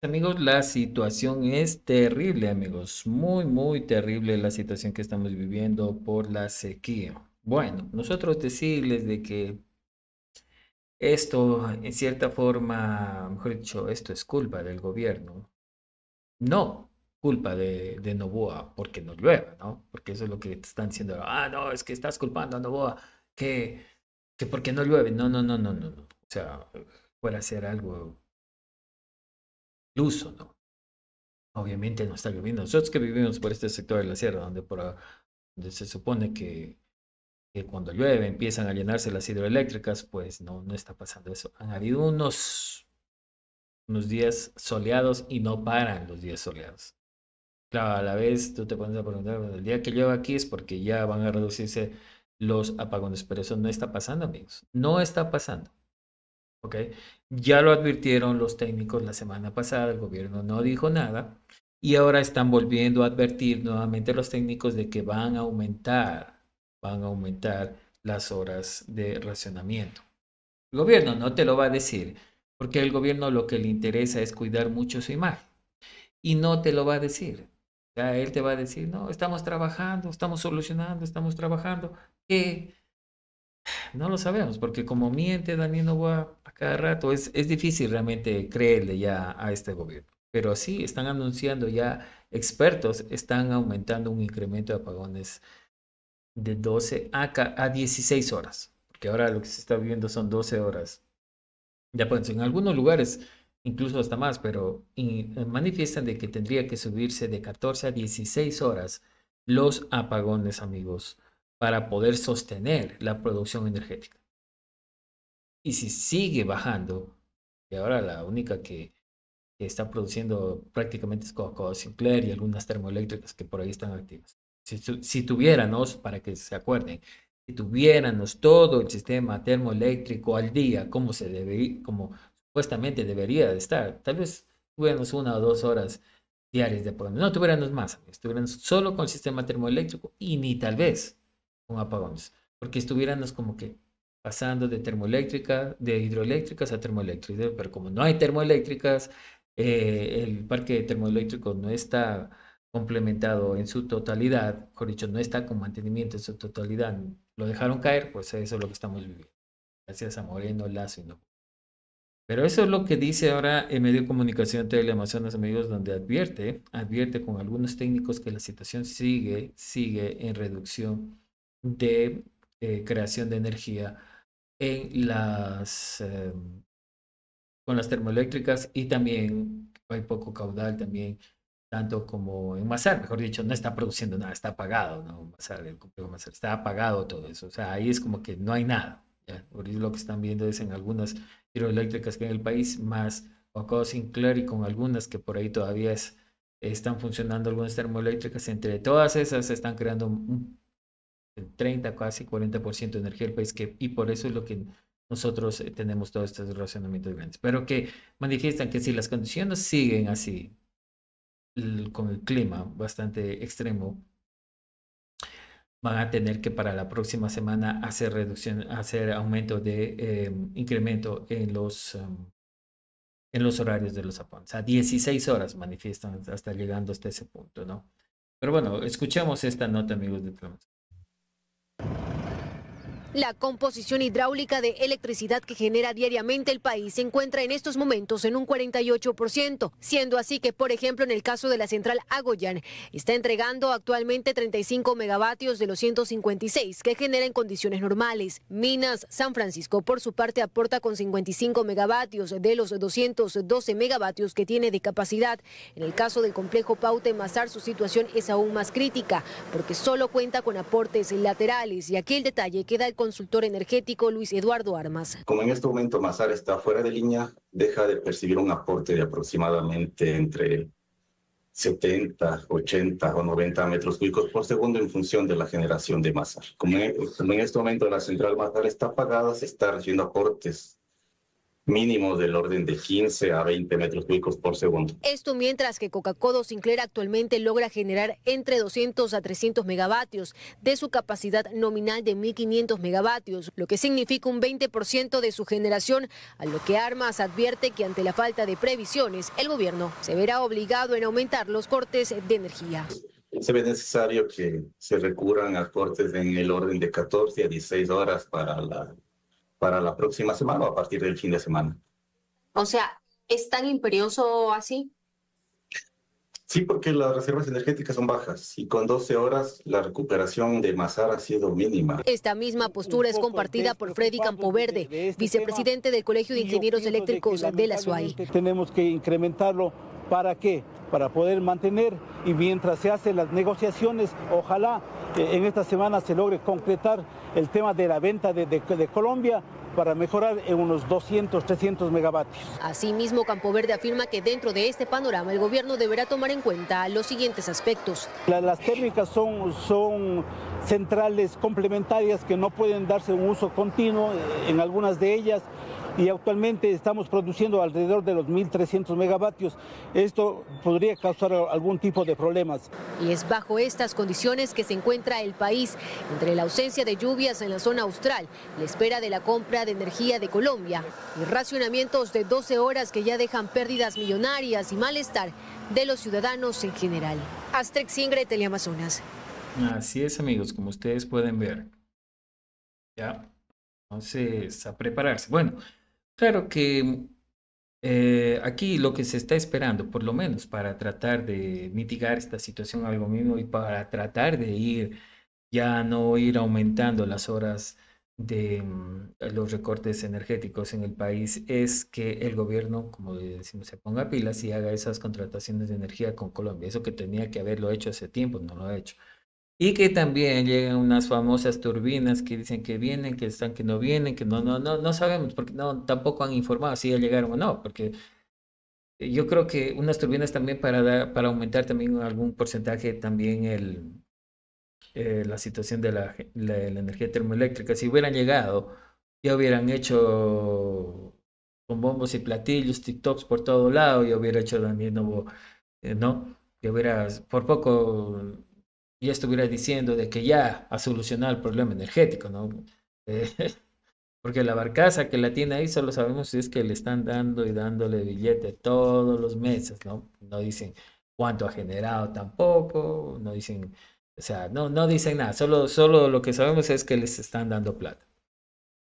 Amigos, la situación es terrible, amigos. Muy, muy terrible la situación que estamos viviendo por la sequía. Bueno, nosotros decirles de que esto, en cierta forma, mejor dicho, esto es culpa del gobierno. No culpa de, de Novoa porque no llueva, ¿no? Porque eso es lo que te están diciendo. Ah, no, es que estás culpando a Novoa que, que porque no llueve. No, no, no, no, no. O sea, puede hacer algo incluso, ¿no? Obviamente no está lloviendo. Nosotros que vivimos por este sector de la sierra, donde, por, donde se supone que, cuando llueve empiezan a llenarse las hidroeléctricas, pues no, no está pasando eso. Han habido unos, unos días soleados y no paran los días soleados. Claro, a la vez tú te pones a preguntar, el día que llueve aquí es porque ya van a reducirse los apagones, pero eso no está pasando, amigos. No está pasando. Ya lo advirtieron los técnicos la semana pasada, el gobierno no dijo nada y ahora están volviendo a advertir nuevamente los técnicos de que van a aumentar, van a aumentar las horas de racionamiento. El gobierno no te lo va a decir porque el gobierno lo que le interesa es cuidar mucho su imagen y no te lo va a decir. O él te va a decir, no, estamos trabajando, estamos solucionando, estamos trabajando. que no lo sabemos, porque como miente Daniel Novoa a cada rato, es, es difícil realmente creerle ya a este gobierno. Pero sí, están anunciando ya, expertos están aumentando un incremento de apagones de 12 a, a 16 horas, porque ahora lo que se está viviendo son 12 horas. Ya pues, en algunos lugares incluso hasta más, pero eh, manifiestan de que tendría que subirse de 14 a 16 horas los apagones, amigos para poder sostener la producción energética. Y si sigue bajando, y ahora la única que, está produciendo prácticamente es Coca-Cola Sinclair y algunas termoeléctricas que por ahí están activas. Si, si tuviéramos, para que se acuerden, si tuviéramos todo el sistema termoeléctrico al día, como se debe, como supuestamente debería de estar, tal vez tuviéramos una o dos horas diarias de programa. No tuviéramos más, estuviéramos solo con sistema termoeléctrico y ni tal vez con apagones, porque estuviéramos como que pasando de termoeléctrica, de hidroeléctricas a termoeléctricas, pero como no hay termoeléctricas, eh, el parque termoeléctrico no está complementado en su totalidad, por dicho, no está con mantenimiento en su totalidad, lo dejaron caer, pues eso es lo que estamos viviendo. Gracias a Moreno, Lazo y Pero eso es lo que dice ahora el medio de comunicación Teleamazonas Amigos, donde advierte, advierte con algunos técnicos que la situación sigue, sigue en reducción de eh, creación de energía en las, em, con las termoeléctricas y también hay poco caudal también, tanto como en Mazar, mejor dicho, no está produciendo nada, está apagado, ¿no? el complejo está apagado todo eso, o sea, ahí es como que no hay nada. ¿ya? Por eso lo que están viendo es en algunas hidroeléctricas que hay en el país, más sin Sinclair y con algunas que por ahí todavía están funcionando algunas termoeléctricas, entre todas esas están creando un 30, casi 40% de energía del país, que, y por eso es lo que nosotros eh, tenemos todos estos relacionamientos grandes, pero que manifiestan que si las condiciones siguen así, con el clima bastante extremo, van a tener que para la próxima semana hacer reducción, hacer aumento de em, incremento en los, em, en los horarios de los apones. A 16 horas manifiestan hasta llegando hasta ese punto, ¿no? Pero bueno, escuchemos esta nota, amigos de la composición hidráulica de electricidad que genera diariamente el país se encuentra en estos momentos en un 48%, siendo así que, por ejemplo, en el caso de la central Agoyan, está entregando actualmente 35 megavatios de los 156 que genera en condiciones normales. Minas San Francisco, por su parte, aporta con 55 megavatios de los 212 megavatios que tiene de capacidad. En el caso del complejo Paute Mazar, su situación es aún más crítica, porque solo cuenta con aportes laterales. Y aquí el detalle queda el consultor energético Luis Eduardo Armas. Como en este momento Mazar está fuera de línea, deja de percibir un aporte de aproximadamente entre 70, 80 o 90 metros cúbicos por segundo en función de la generación de Mazar. Como en, este momento la central Mazar está apagada, se está recibiendo aportes Mínimo del orden de 15 a 20 metros cúbicos por segundo. Esto mientras que Coca-Cola Sinclair actualmente logra generar entre 200 a 300 megavatios de su capacidad nominal de 1.500 megavatios, lo que significa un 20% de su generación, a lo que Armas advierte que ante la falta de previsiones, el gobierno se verá obligado en aumentar los cortes de energía se ve necesario que se recurran a cortes en el orden de 14 a 16 horas para la para la próxima semana o a partir del fin de semana. O sea, ¿es tan imperioso así? Sí, porque las reservas energéticas son bajas y con 12 horas la recuperación de Mazar ha sido mínima. Esta misma postura es compartida por Freddy Campoverde, este vicepresidente del Colegio de Ingenieros Eléctricos de la SUAI. Tenemos que incrementarlo. ¿Para qué? Para poder mantener y mientras se hacen las negociaciones, ojalá eh, en esta semana se logre concretar el tema de la venta de, de Colombia para mejorar en unos 200, 300 megavatios. Asimismo, Campo Verde afirma que dentro de este panorama el gobierno deberá tomar en cuenta los siguientes aspectos. las térmicas son, son centrales complementarias que no pueden darse un uso continuo en algunas de ellas y actualmente estamos produciendo alrededor de los 1.300 megavatios. Esto podría causar algún tipo de problemas. Y es bajo estas condiciones que se encuentra el país, entre la ausencia de lluvias en la zona austral, la espera de la compra de energía de Colombia y racionamientos de 12 horas que ya dejan pérdidas millonarias y malestar de los ciudadanos en general. Astrex Ingre, Teleamazonas. Así es, amigos, como ustedes pueden ver. Ya, entonces, a prepararse. Bueno, Claro que eh, aquí lo que se está esperando, por lo menos para tratar de mitigar esta situación algo mismo y para tratar de ir, ya no ir aumentando las horas de mm, los recortes energéticos en el país es que el gobierno, como decimos, se ponga pilas y haga esas contrataciones de energía con Colombia. Eso que tenía que haberlo hecho hace tiempo, no lo ha hecho. Y que también llegan unas famosas turbinas que dicen que vienen, que están, que no vienen, que no, no, no, no sabemos, porque no, tampoco han informado si ya llegaron o no, porque yo creo que unas turbinas también para, dar, para aumentar también algún porcentaje también el, eh, la situación de la, la, energía termoeléctrica. Si hubieran llegado, ya hubieran hecho con bombos y platillos, TikToks por todo lado, ya hubiera hecho también, ¿no? Eh, ¿no? Ya hubiera, por poco ya estuviera diciendo de que ya ha solucionado el problema energético, ¿no? Eh, porque la barcaza que la tiene ahí solo sabemos si es que le están dando y dándole billete todos los meses, ¿no? No dicen cuánto ha generado tampoco, no dicen, o sea, no, no dicen nada, solo, solo lo que sabemos es que les están dando plata.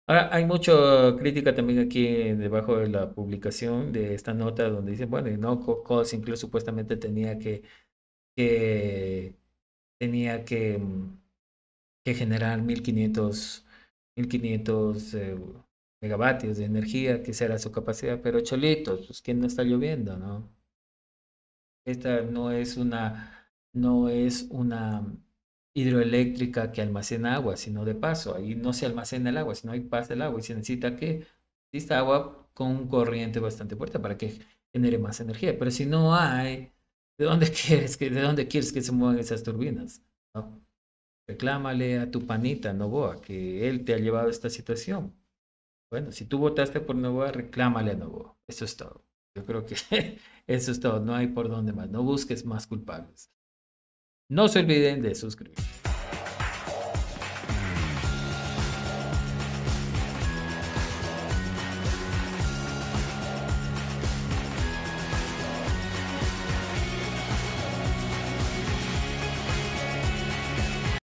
Ahora, hay mucha crítica también aquí debajo de la publicación de esta nota donde dicen, bueno, y no, Cox incluso supuestamente tenía que, que tenía que, mm, que generar 1500, 1500 eh, megavatios de energía, que será su capacidad, pero cholitos, pues que no está lloviendo, ¿no? Esta no es una, no es una hidroeléctrica que almacena agua, sino de paso, ahí no se almacena el agua, sino ahí pasa el agua y se necesita que exista agua con corriente bastante fuerte para que genere más energía, pero si no hay ¿de dónde quieres que, de dónde quieres que se muevan esas turbinas? Reclámale a tu panita Novoa que él te ha llevado a esta situación. Bueno, si tú votaste por Novoa, reclámale a Novoa. Eso es todo. Yo creo que eso es todo. No hay por dónde más. No busques más culpables. No se olviden de suscribirse.